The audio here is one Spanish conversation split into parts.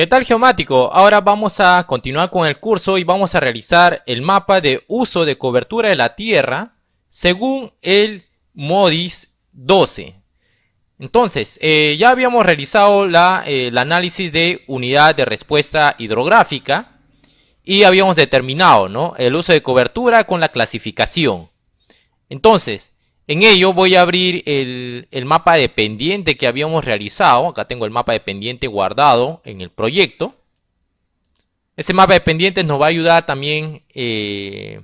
¿Qué tal geomático? Ahora vamos a continuar con el curso y vamos a realizar el mapa de uso de cobertura de la Tierra según el MODIS 12. Entonces, eh, ya habíamos realizado la, eh, el análisis de unidad de respuesta hidrográfica y habíamos determinado ¿no? el uso de cobertura con la clasificación. Entonces, en ello voy a abrir el, mapa de pendiente que habíamos realizado. Acá tengo el mapa de pendiente guardado en el proyecto. Ese mapa de pendientes nos va a ayudar también eh,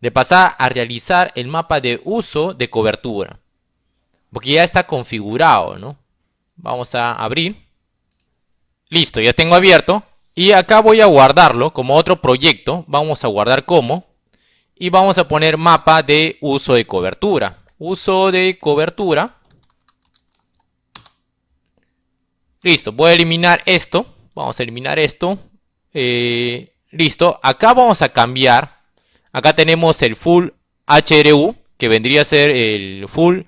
de pasar a realizar el mapa de uso de cobertura. Porque ya está configurado, ¿no? Vamos a abrir. Listo, ya tengo abierto. Y acá voy a guardarlo como otro proyecto. Vamos a guardar como y vamos a poner mapa de uso de cobertura. Uso de cobertura. Listo, voy a eliminar esto. Vamos a eliminar esto. Eh, listo, acá vamos a cambiar. Acá tenemos el full HRU, que vendría a ser el full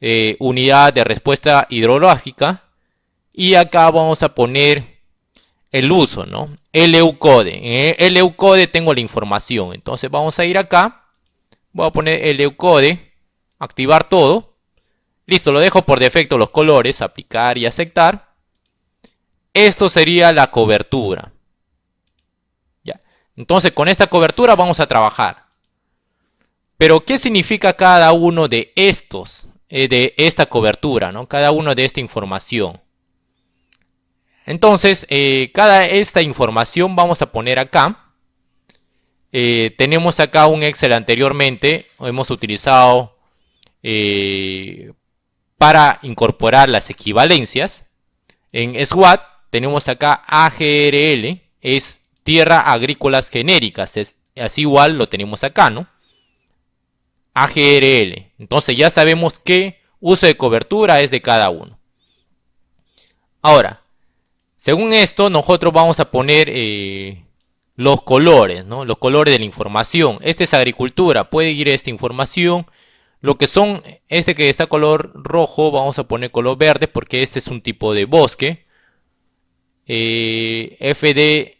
eh, unidad de respuesta hidrológica. Y acá vamos a poner el uso, ¿no? Eucode, En el Eucode tengo la información. Entonces vamos a ir acá. Voy a poner el Eucode, Activar todo. Listo, lo dejo por defecto los colores. Aplicar y aceptar. Esto sería la cobertura. Ya. Entonces con esta cobertura vamos a trabajar. Pero ¿qué significa cada uno de estos? Eh, de esta cobertura, ¿no? Cada uno de esta información. Entonces, eh, cada esta información vamos a poner acá. Eh, tenemos acá un Excel anteriormente, hemos utilizado eh, para incorporar las equivalencias. En SWAT tenemos acá AGRL, es Tierra Agrícolas Genéricas, es, así igual lo tenemos acá, ¿no? AGRL. Entonces ya sabemos qué uso de cobertura es de cada uno. Ahora, según esto, nosotros vamos a poner eh, los colores, Los colores de la información. Esta es agricultura, puede ir esta información. Lo que son, este que está color rojo, vamos a poner color verde porque este es un tipo de bosque. Eh, FD,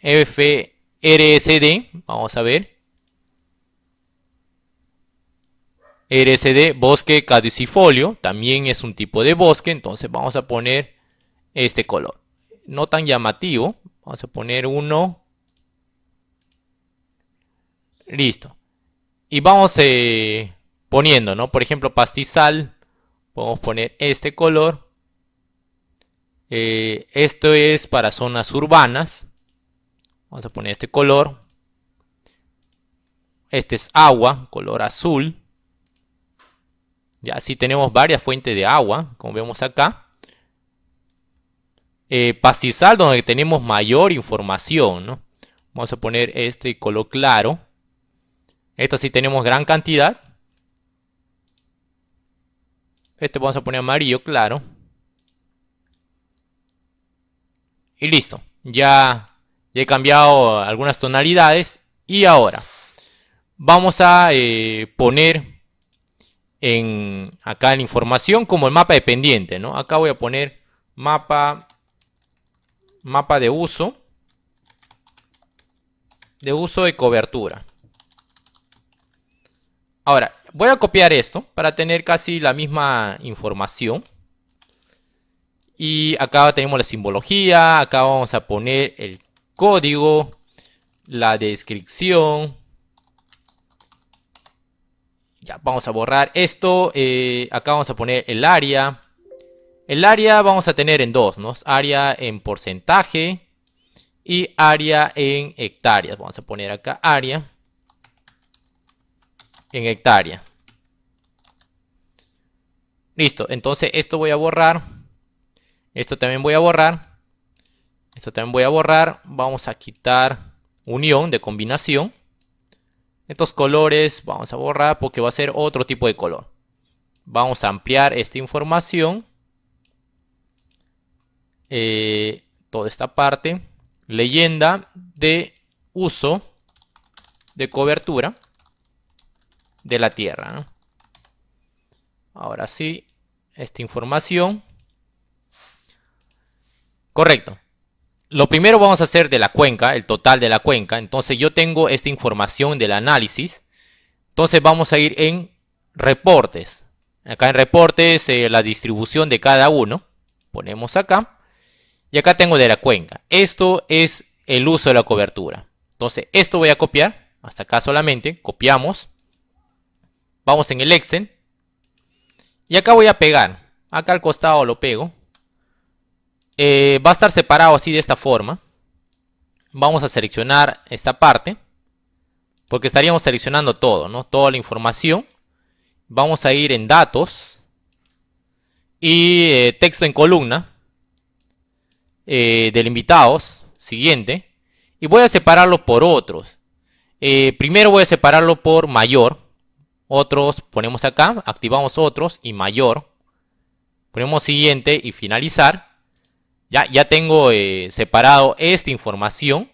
FRSD, vamos a ver. RSD, bosque caducifolio, también es un tipo de bosque, entonces vamos a poner este color no tan llamativo. Vamos a poner uno. Listo. Y vamos eh, poniendo, ¿no? Por ejemplo, pastizal. Podemos poner este color. Eh, esto es para zonas urbanas. Vamos a poner este color. Este es agua, color azul. Ya así tenemos varias fuentes de agua, como vemos acá. Eh, pastizal donde tenemos mayor información. Vamos a poner este color claro. esto sí tenemos gran cantidad. Este vamos a poner amarillo claro. Y listo. Ya, he cambiado algunas tonalidades. Y ahora vamos a eh, poner en, acá en información como el mapa dependiente. ¿no? Acá voy a poner mapa mapa de uso, de uso de cobertura. Ahora, voy a copiar esto para tener casi la misma información. Y acá tenemos la simbología, acá vamos a poner el código, la descripción. Ya, vamos a borrar esto, eh, acá vamos a poner el área. El área vamos a tener en dos, ¿no? Área en porcentaje y área en hectáreas. Vamos a poner acá área en hectárea. Listo, entonces esto voy a borrar. Esto también voy a borrar. Esto también voy a borrar. Vamos a quitar unión de combinación. Estos colores vamos a borrar porque va a ser otro tipo de color. Vamos a ampliar esta información. Eh, toda esta parte, leyenda de uso de cobertura de la tierra. Ahora sí, esta información. Correcto. Lo primero vamos a hacer de la cuenca, el total de la cuenca. Entonces yo tengo esta información del análisis. Entonces vamos a ir en reportes. Acá en reportes eh, la distribución de cada uno. Ponemos acá. Y acá tengo de la cuenca. Esto es el uso de la cobertura. Entonces, esto voy a copiar. Hasta acá solamente. Copiamos. Vamos en el Excel. Y acá voy a pegar. Acá al costado lo pego. Eh, va a estar separado así de esta forma. Vamos a seleccionar esta parte. Porque estaríamos seleccionando todo, ¿no? Toda la información. Vamos a ir en datos. Y eh, texto en columna. Eh, del invitados, siguiente, y voy a separarlo por otros. Eh, primero voy a separarlo por mayor, otros ponemos acá, activamos otros y mayor, ponemos siguiente y finalizar. Ya, ya tengo eh, separado esta información.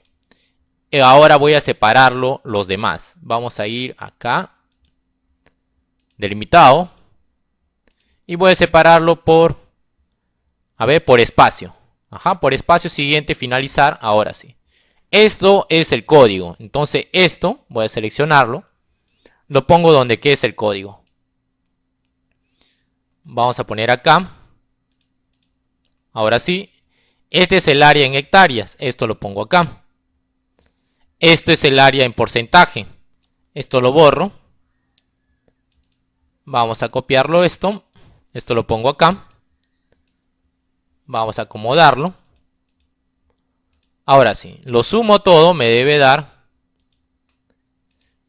Ahora voy a separarlo los demás. Vamos a ir acá, delimitado, y voy a separarlo por, a ver, por espacio. Ajá, por espacio siguiente finalizar, ahora sí. Esto es el código. Entonces esto, voy a seleccionarlo. Lo pongo donde que es el código. Vamos a poner acá. Ahora sí. Este es el área en hectáreas. Esto lo pongo acá. Esto es el área en porcentaje. Esto lo borro. Vamos a copiarlo esto. Esto lo pongo acá. Vamos a acomodarlo. Ahora sí, lo sumo todo, me debe dar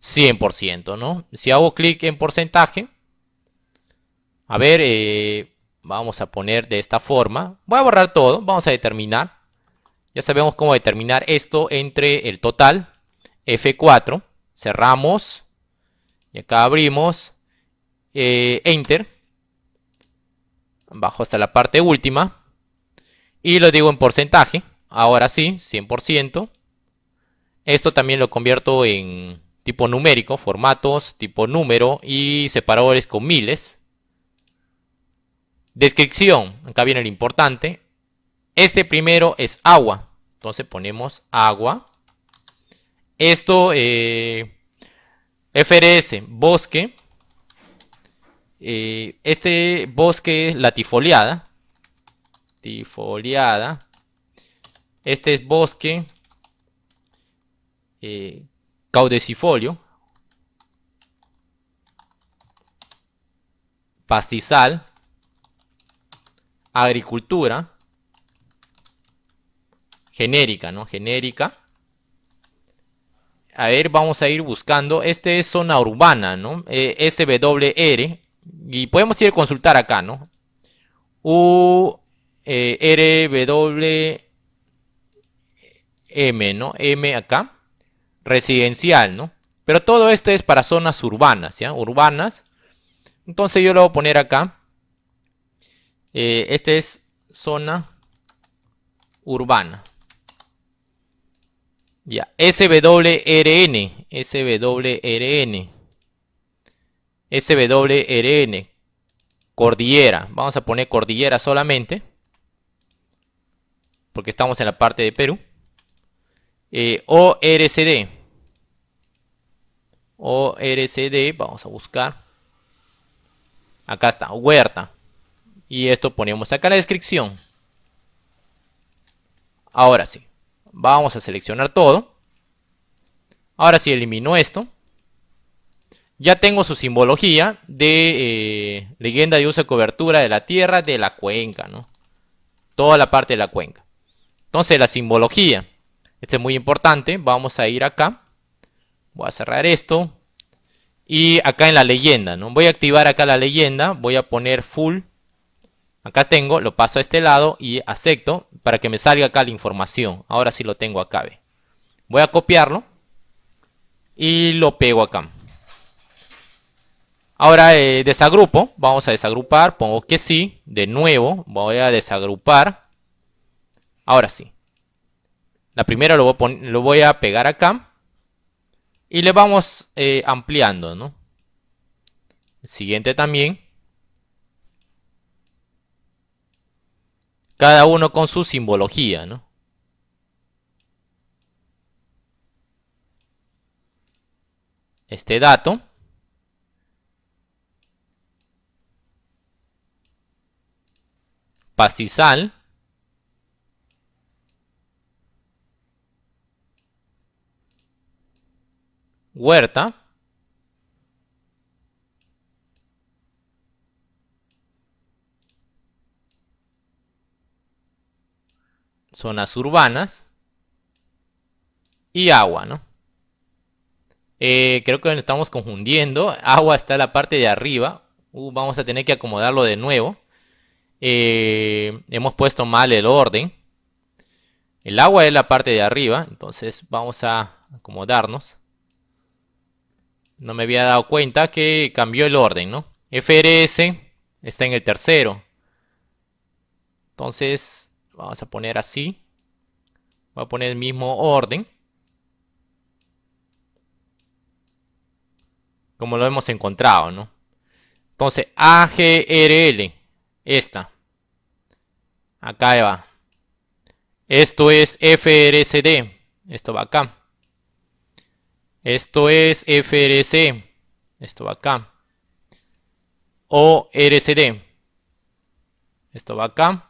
100%, ¿no? Si hago clic en porcentaje, a ver, eh, vamos a poner de esta forma. Voy a borrar todo, vamos a determinar. Ya sabemos cómo determinar esto entre el total, F4, cerramos, y acá abrimos, eh, Enter, bajo hasta la parte última, y lo digo en porcentaje. Ahora sí, 100%. Esto también lo convierto en tipo numérico, formatos, tipo número y separadores con miles. Descripción, acá viene el importante. Este primero es agua, entonces ponemos agua. Esto, eh, FRS, bosque. Eh, este bosque es latifoliada, Tifoliada. Este es bosque eh, pastizal, agricultura, genérica, ¿no? Genérica. A ver, vamos a ir buscando. Este es zona urbana, ¿no? Eh, SWR. Y podemos ir a consultar acá, ¿no? U RWM, ¿no? M acá, residencial, ¿no? Pero todo esto es para zonas urbanas, ¿ya? Urbanas. Entonces yo lo voy a poner acá. Eh, este es zona urbana. Ya, SWRN, SWRN, SWRN, cordillera. Vamos a poner cordillera solamente porque estamos en la parte de Perú. Eh, ORCD. ORCD, vamos a buscar. Acá está, Huerta. Y esto ponemos acá la descripción. Ahora sí, vamos a seleccionar todo. Ahora sí, elimino esto. Ya tengo su simbología de eh, leyenda de uso de cobertura de la tierra de la cuenca, ¿no? Toda la parte de la cuenca. Entonces la simbología. Este es muy importante. Vamos a ir acá. Voy a cerrar esto. Y acá en la leyenda. ¿no? Voy a activar acá la leyenda. Voy a poner full. Acá tengo. Lo paso a este lado y acepto. Para que me salga acá la información. Ahora sí lo tengo acá. Voy a copiarlo. Y lo pego acá. Ahora eh, desagrupo, vamos a desagrupar, pongo que sí, de nuevo voy a desagrupar Ahora sí. La primera lo voy a, lo voy a pegar acá. Y le vamos eh, ampliando, ¿no? El siguiente también. Cada uno con su simbología, ¿no? Este dato. Pastizal. Huerta zonas urbanas y agua, ¿no? Eh, creo que estamos confundiendo. Agua está en la parte de arriba. Uh, vamos a tener que acomodarlo de nuevo. Eh, hemos puesto mal el orden. El agua es la parte de arriba. Entonces vamos a acomodarnos no me había dado cuenta que cambió el orden, ¿no? FRS está en el tercero. Entonces, vamos a poner así. Voy a poner el mismo orden. Como lo hemos encontrado, ¿no? Entonces, AGRL. Esta. Acá va. Esto es FRSD. Esto va acá. Esto es FRC, esto va acá. O RCD, esto va acá.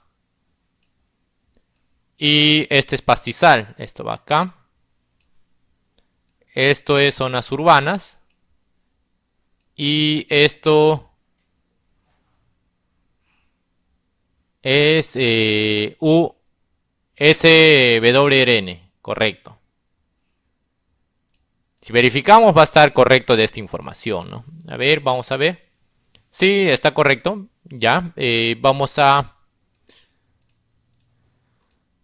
Y este es pastizal, esto va acá. Esto es zonas urbanas. Y esto es eh, USWRN, correcto. Si verificamos va a estar correcto de esta información. A ver, vamos a ver. Sí, está correcto. Ya, eh, vamos a...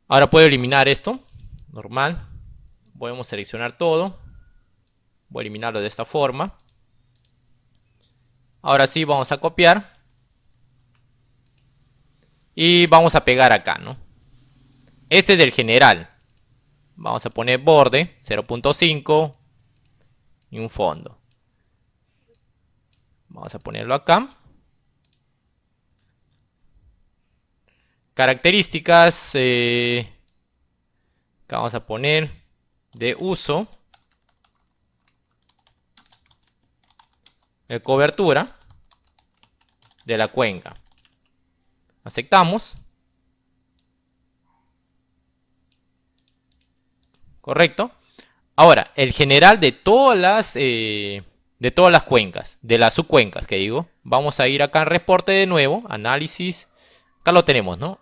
Ahora puedo eliminar esto. Normal. Podemos seleccionar todo. Voy a eliminarlo de esta forma. Ahora sí, vamos a copiar. Y vamos a pegar acá, ¿no? Este es del general. Vamos a poner borde 0.5, y un fondo. Vamos a ponerlo acá. Características eh, que vamos a poner de uso. De cobertura de la cuenca. Aceptamos. ¿Correcto? Ahora, el general de todas las, eh, de todas las cuencas, de las subcuencas que digo. Vamos a ir acá en reporte de nuevo, análisis. Acá lo tenemos, ¿no?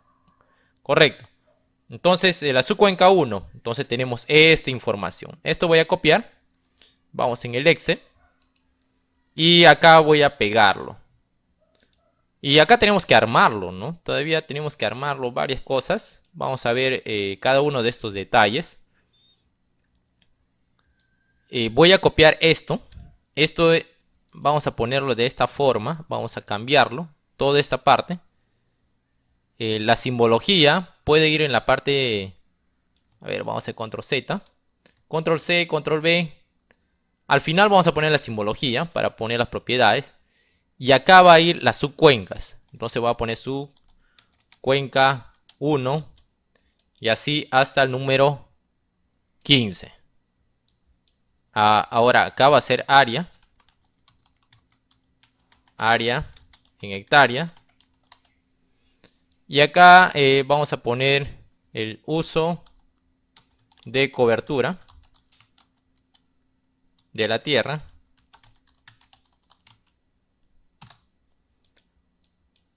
Correcto. Entonces, de la subcuenca 1, entonces tenemos esta información. Esto voy a copiar. Vamos en el Excel. Y acá voy a pegarlo. Y acá tenemos que armarlo, ¿no? Todavía tenemos que armarlo varias cosas. Vamos a ver eh, cada uno de estos detalles. Eh, voy a copiar esto. Esto eh, vamos a ponerlo de esta forma. Vamos a cambiarlo. Toda esta parte. Eh, la simbología puede ir en la parte... A ver, vamos a hacer control Z. Control C, control B. Al final vamos a poner la simbología para poner las propiedades. Y acá va a ir las subcuencas. Entonces voy a poner su cuenca 1. Y así hasta el número 15. Ah, ahora acá va a ser área. Área en hectárea. Y acá eh, vamos a poner el uso de cobertura de la tierra.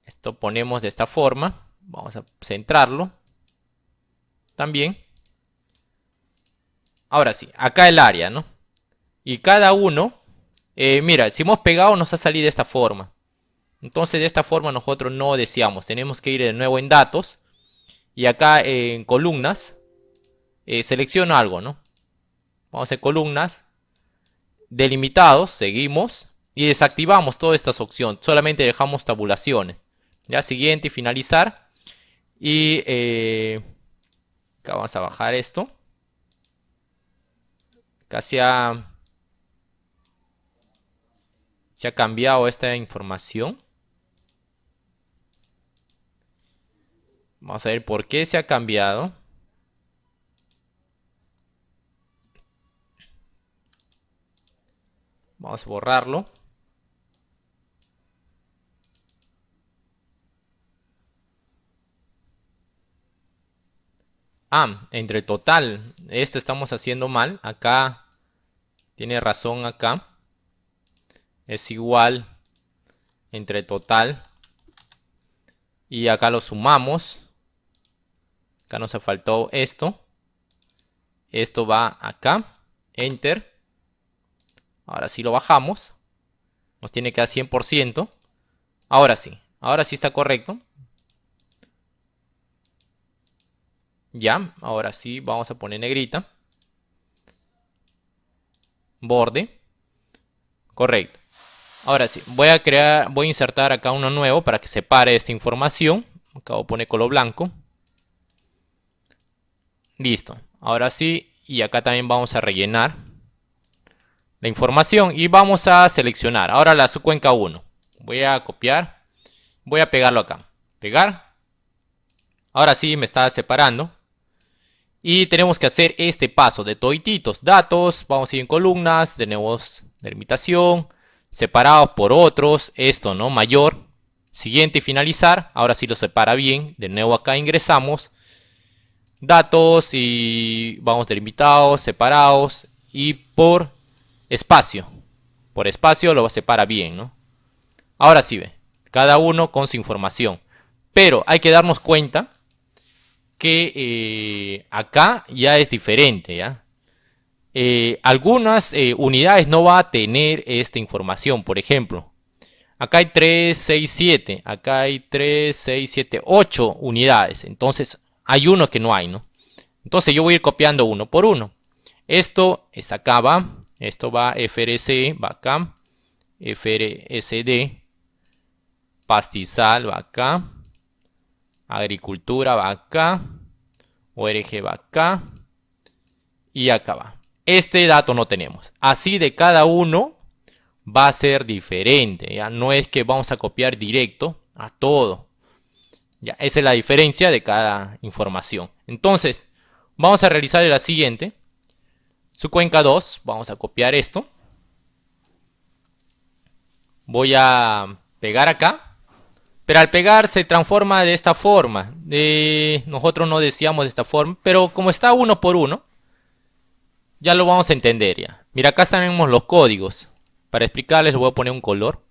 Esto ponemos de esta forma. Vamos a centrarlo. También. Ahora sí, acá el área, ¿no? Y cada uno, eh, mira, si hemos pegado nos ha salido de esta forma. Entonces de esta forma nosotros no deseamos. Tenemos que ir de nuevo en datos. Y acá en columnas, eh, selecciono algo, ¿no? Vamos a columnas, delimitados, seguimos. Y desactivamos todas estas opciones, Solamente dejamos tabulaciones. Ya, siguiente y finalizar. Y eh, acá vamos a bajar esto. Casi a se ha cambiado esta información. Vamos a ver por qué se ha cambiado. Vamos a borrarlo. Ah, entre total. Esto estamos haciendo mal. Acá tiene razón acá es igual entre total y acá lo sumamos acá nos faltó esto esto va acá enter ahora sí lo bajamos nos tiene que dar 100% ahora sí ahora sí está correcto ya ahora sí vamos a poner negrita borde correcto Ahora sí, voy a crear, voy a insertar acá uno nuevo para que separe esta información. Acá voy poner color blanco. Listo. Ahora sí, y acá también vamos a rellenar la información y vamos a seleccionar. Ahora la subcuenca 1. Voy a copiar, voy a pegarlo acá. Pegar. Ahora sí me está separando. Y tenemos que hacer este paso de toititos. Datos, vamos a ir en columnas, tenemos delimitación, separados por otros, esto, ¿no? Mayor. Siguiente y finalizar. Ahora sí lo separa bien. De nuevo acá ingresamos. Datos y vamos invitados, separados y por espacio. Por espacio lo separa bien, ¿no? Ahora sí ve. Cada uno con su información. Pero hay que darnos cuenta que eh, acá ya es diferente, ¿ya? Eh, algunas eh, unidades no va a tener esta información. Por ejemplo, acá hay 3, 6, 7. Acá hay 3, 6, 7, 8 unidades. Entonces hay uno que no hay, ¿no? Entonces yo voy a ir copiando uno por uno. Esto es acá va. Esto va FRC, e, va acá. FRSD. Pastizal va acá. Agricultura va acá. ORG va acá. Y acá va. Este dato no tenemos. Así de cada uno va a ser diferente. ¿ya? No es que vamos a copiar directo a todo. ¿ya? Esa es la diferencia de cada información. Entonces, vamos a realizar la siguiente. Su cuenca 2, vamos a copiar esto. Voy a pegar acá. Pero al pegar se transforma de esta forma. Eh, nosotros no decíamos de esta forma, pero como está uno por uno, ya lo vamos a entender ya. Mira, acá tenemos los códigos. Para explicarles, voy a poner un color.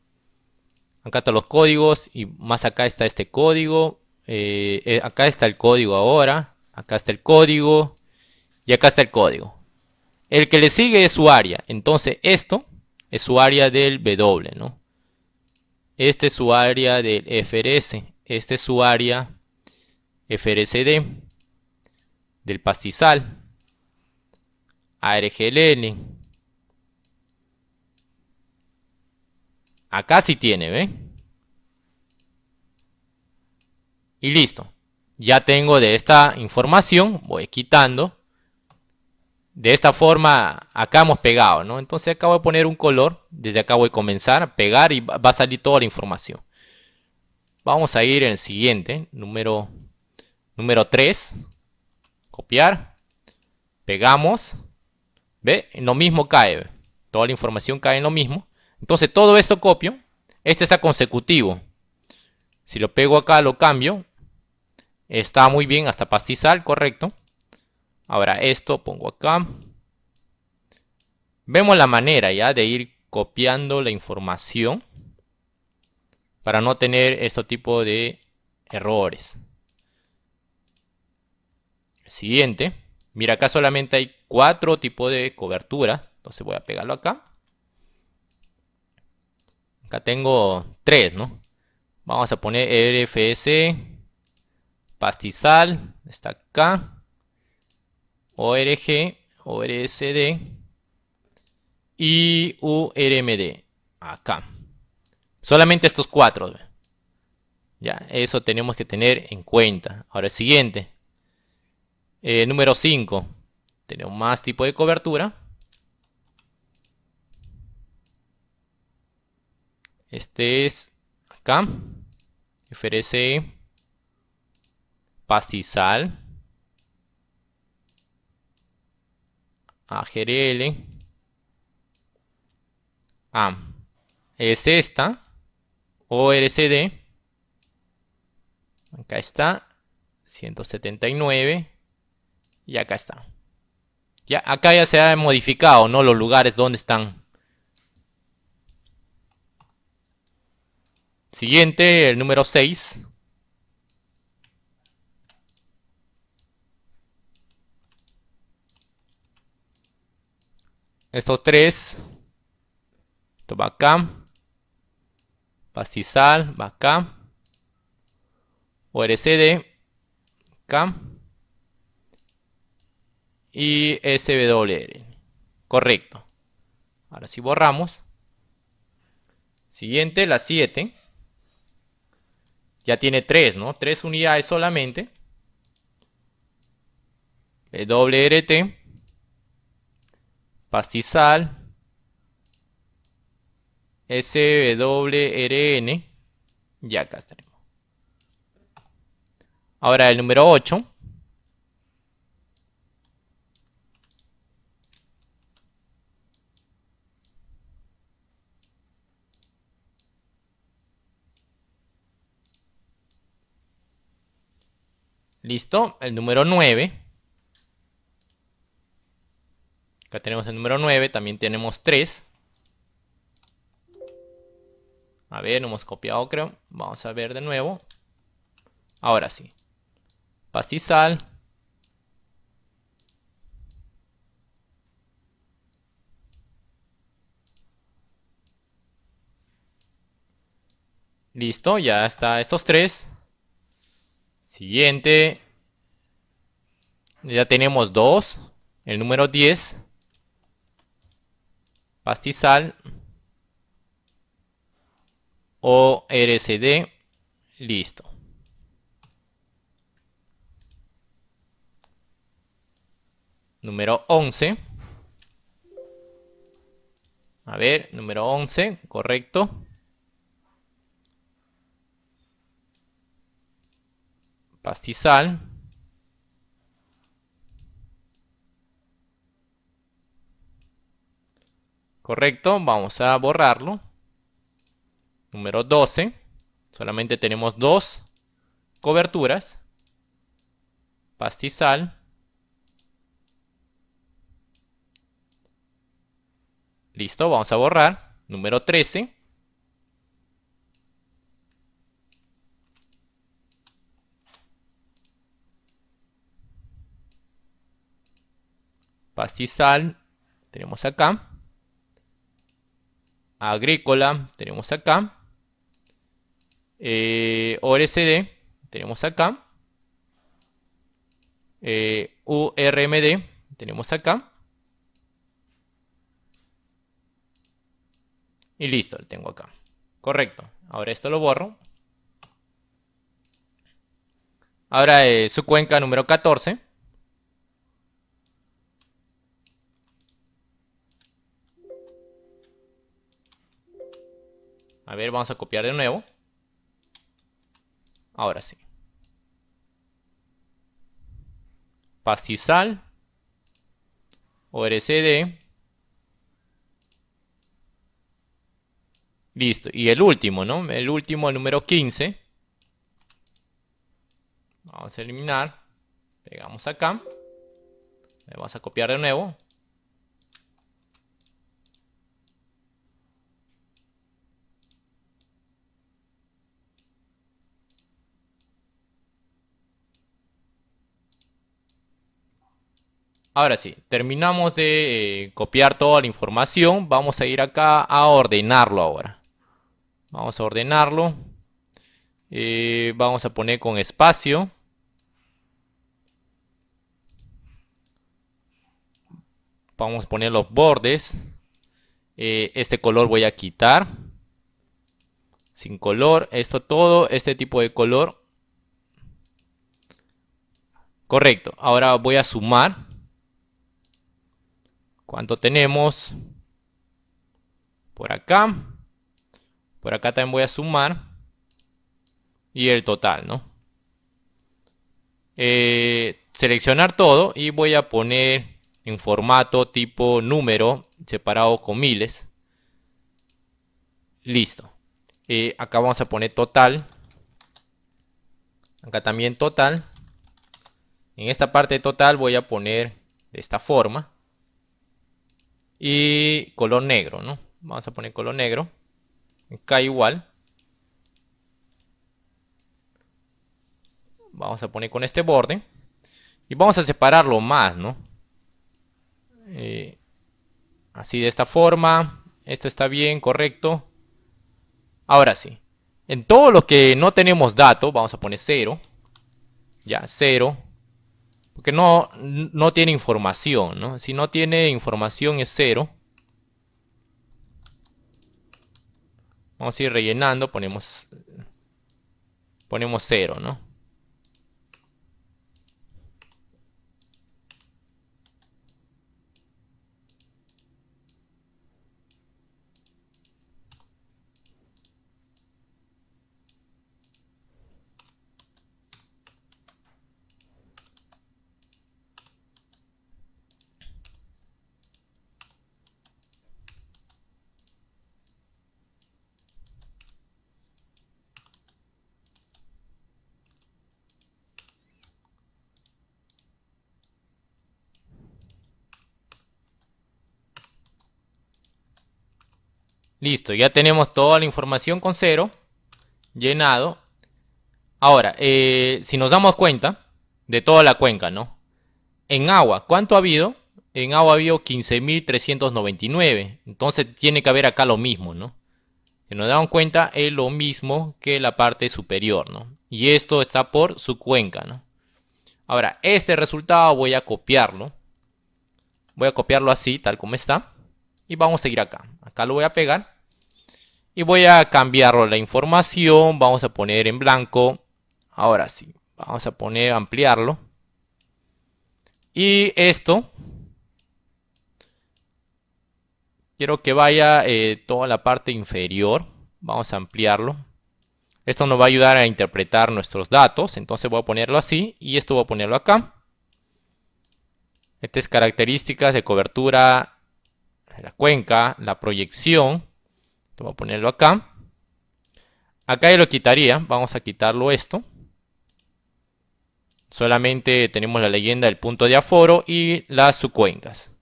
Acá están los códigos y más acá está este código. Eh, eh, acá está el código ahora. Acá está el código. Y acá está el código. El que le sigue es su área. Entonces esto es su área del W, ¿no? Este es su área del FRS. Este es su área FRSD del pastizal. ARGLN. Acá sí tiene, ¿ve? Y listo. Ya tengo de esta información, voy quitando. De esta forma, acá hemos pegado, ¿no? Entonces acá voy a poner un color, desde acá voy a comenzar a pegar y va a salir toda la información. Vamos a ir en el siguiente, número, número 3. Copiar. Pegamos. ¿Ve? Lo mismo cae. Toda la información cae en lo mismo. Entonces todo esto copio. Este está consecutivo. Si lo pego acá, lo cambio. Está muy bien, hasta pastizal, correcto. Ahora esto pongo acá. Vemos la manera ya de ir copiando la información para no tener este tipo de errores. Siguiente. Mira, acá solamente hay cuatro tipos de cobertura. Entonces voy a pegarlo acá. Acá tengo tres, ¿no? Vamos a poner RFS, pastizal, está acá, ORG, ORSD y URMD, acá. Solamente estos cuatro. Ya, eso tenemos que tener en cuenta. Ahora, el siguiente. Eh, número 5. Tenemos más tipo de cobertura. Este es acá. FRC pastizal. AGRL. Ah, es esta. ORCD. Acá está. 179. Y acá está. Ya, acá ya se ha modificado, ¿no? Los lugares donde están. Siguiente, el número 6. Estos tres. Esto va acá. Pastizal, va acá. ORCD, acá y SWR. Correcto. Ahora si borramos. Siguiente, la 7. Ya tiene 3, ¿no? 3 unidades solamente. WRT. Pastizal. SWRN. Ya acá tenemos. Ahora el número 8. Listo, el número 9. Acá tenemos el número 9, también tenemos 3. A ver, hemos copiado creo. Vamos a ver de nuevo. Ahora sí. Pastizal. Listo, ya está estos tres. Siguiente. Ya tenemos dos, El número 10. Pastizal. ORCD. Listo. Número 11. A ver, número 11, correcto. pastizal. Correcto, vamos a borrarlo. Número 12. Solamente tenemos dos coberturas. Pastizal. Listo, vamos a borrar. Número 13. pastizal, tenemos acá, agrícola, tenemos acá, eh, ORCD, tenemos acá, eh, URMD, tenemos acá, y listo, lo tengo acá. Correcto. Ahora esto lo borro. Ahora eh, su cuenca número 14. A ver, vamos a copiar de nuevo. Ahora sí. Pastizal. ORCD. Listo. Y el último, ¿no? El último, el número 15. Vamos a eliminar. Pegamos acá. Le vamos a copiar de nuevo. Ahora sí, terminamos de eh, copiar toda la información. Vamos a ir acá a ordenarlo ahora. Vamos a ordenarlo. Eh, vamos a poner con espacio. Vamos a poner los bordes. Eh, este color voy a quitar. Sin color. Esto todo, este tipo de color. Correcto. Ahora voy a sumar. ¿Cuánto tenemos? Por acá. Por acá también voy a sumar. Y el total, ¿no? Eh, seleccionar todo y voy a poner en formato tipo número separado con miles. Listo. Eh, acá vamos a poner total. Acá también total. En esta parte total voy a poner de esta forma y color negro, ¿no? Vamos a poner color negro. Acá igual. Vamos a poner con este borde. Y vamos a separarlo más, ¿no? así de esta forma. Esto está bien, correcto. Ahora sí. En todo lo que no tenemos dato, vamos a poner 0. Ya, 0 porque no, no tiene información, ¿no? Si no tiene información es cero. Vamos a ir rellenando, ponemos, ponemos cero, ¿no? Listo, ya tenemos toda la información con cero llenado. Ahora, eh, si nos damos cuenta de toda la cuenca, ¿no? En agua, ¿cuánto ha habido? En agua ha habido 15.399. Entonces tiene que haber acá lo mismo, ¿no? Si nos damos cuenta, es lo mismo que la parte superior, ¿no? Y esto está por su cuenca, ¿no? Ahora, este resultado voy a copiarlo. Voy a copiarlo así, tal como está. Y vamos a seguir acá. Acá lo voy a pegar y voy a cambiarlo la información, vamos a poner en blanco, ahora sí, vamos a poner ampliarlo y esto quiero que vaya eh, toda la parte inferior, vamos a ampliarlo, esto nos va a ayudar a interpretar nuestros datos, entonces voy a ponerlo así y esto voy a ponerlo acá. Estas características de cobertura de la cuenca, la proyección, Voy a ponerlo acá. Acá ya lo quitaría. Vamos a quitarlo esto. Solamente tenemos la leyenda del punto de aforo y las subcuencas.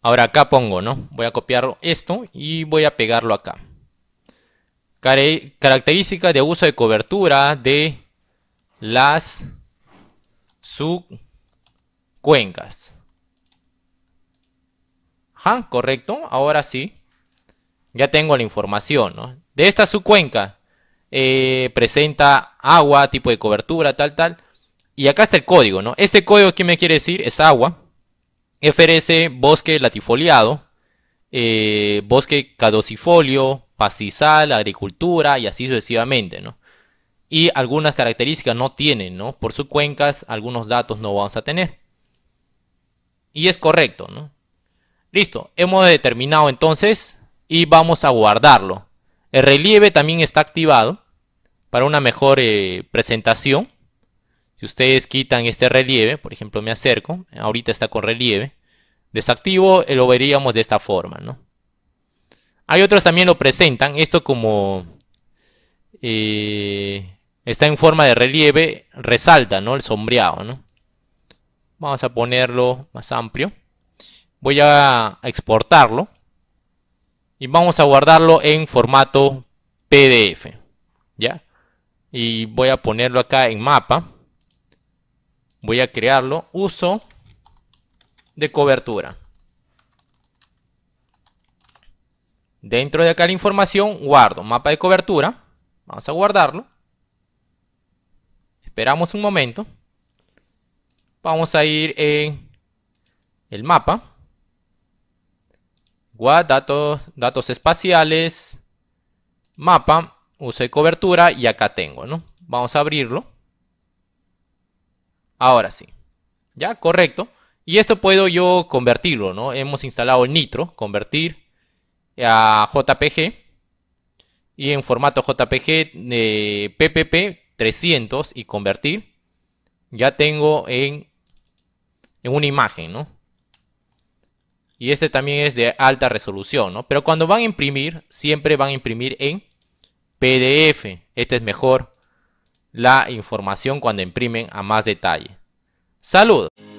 Ahora acá pongo, ¿no? Voy a copiar esto y voy a pegarlo acá. características de uso de cobertura de las subcuencas. correcto. Ahora sí ya tengo la información, ¿no? De esta subcuenca eh, presenta agua, tipo de cobertura, tal, tal. Y acá está el código, ¿no? Este código, ¿qué me quiere decir? Es agua. FRS, bosque latifoliado, eh, bosque caducifolio, pastizal, agricultura y así sucesivamente, ¿no? Y algunas características no tienen, ¿no? Por subcuencas, cuencas, algunos datos no vamos a tener. Y es correcto, ¿no? Listo, hemos determinado entonces y vamos a guardarlo. El relieve también está activado para una mejor eh, presentación. Si ustedes quitan este relieve, por ejemplo me acerco, ahorita está con relieve, desactivo, eh, lo veríamos de esta forma. ¿no? Hay otros también lo presentan, esto como eh, está en forma de relieve, resalta ¿no? el sombreado. Vamos a ponerlo más amplio. Voy a exportarlo y vamos a guardarlo en formato PDF. ¿Ya? Y voy a ponerlo acá en mapa. Voy a crearlo. Uso de cobertura. Dentro de acá la información guardo mapa de cobertura. Vamos a guardarlo. Esperamos un momento. Vamos a ir en el mapa datos, datos espaciales, mapa, uso de cobertura y acá tengo, ¿no? Vamos a abrirlo. Ahora sí. Ya, correcto. Y esto puedo yo convertirlo, ¿no? Hemos instalado el Nitro, convertir a JPG. Y en formato JPG de PPP 300 y convertir. Ya tengo en una imagen, ¿no? y este también es de alta resolución, ¿no? Pero cuando van a imprimir, siempre van a imprimir en PDF. Este es mejor la información cuando imprimen a más detalle. ¡Saludos!